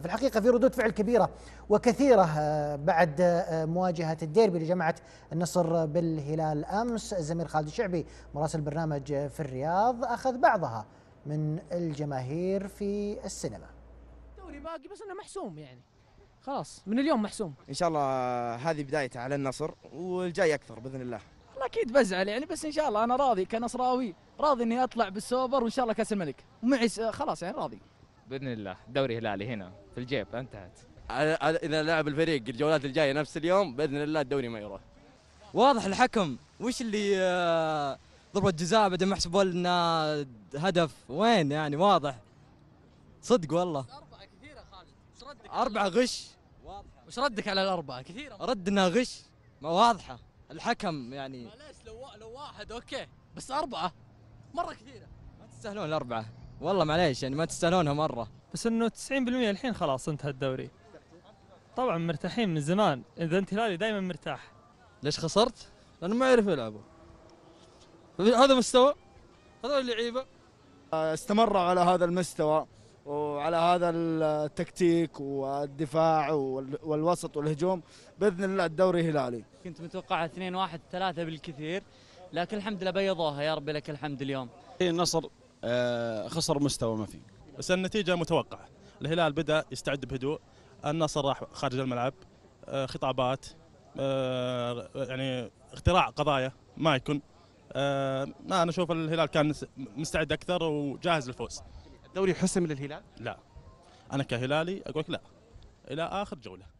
في الحقيقة في ردود فعل كبيرة وكثيرة آه، بعد آه، مواجهة الديربي لجماعة النصر بالهلال أمس الزميل خالد الشعبي مراسل برنامج في الرياض أخذ بعضها من الجماهير في السينما دوري باقي بس أنه محسوم يعني خلاص من اليوم محسوم إن شاء الله آه، هذه بدايته على النصر والجاي أكثر بإذن الله اكيد بزعل يعني بس ان شاء الله انا راضي كنصراوي راضي اني اطلع بالسوبر وان شاء الله كاس الملك ومعي خلاص يعني راضي باذن الله دوري هلالي هنا في الجيب انتهت اذا لعب الفريق الجولات الجايه نفس اليوم باذن الله الدوري ما يروح واضح الحكم وش اللي آه، ضربه جزاء بعدين يحسبوا لنا هدف وين يعني واضح صدق والله اربعه كثيره خالد وش ردك اربعه غش واضحه وش ردك على الاربعه كثيره ردنا غش ما واضحه الحكم يعني معليش لو لو واحد اوكي بس اربعه مره كثيره ما تستاهلون الاربعه والله معليش يعني ما تستاهلونها مره بس انه 90% الحين خلاص انتهى الدوري طبعا مرتاحين من زمان اذا انت هلالي دائما مرتاح ليش خسرت؟ لانه ما يعرف يلعبوا هذا مستوى هذول اللعيبه استمر على هذا المستوى وعلى هذا التكتيك والدفاع والوسط والهجوم باذن الله الدوري هلالي كنت متوقع 2 1 3 بالكثير لكن الحمد لله بيضوها يا ربي لك الحمد اليوم النصر إيه، آه، خسر مستوى ما فيه بس النتيجه متوقعه الهلال بدا يستعد بهدوء النصر راح خارج الملعب آه، خطابات آه، يعني اختراع قضايا ما يكون ما انا اشوف الهلال كان مستعد اكثر وجاهز للفوز الدوري حسم للهلال لا انا كهلالي اقول لك لا الى اخر جوله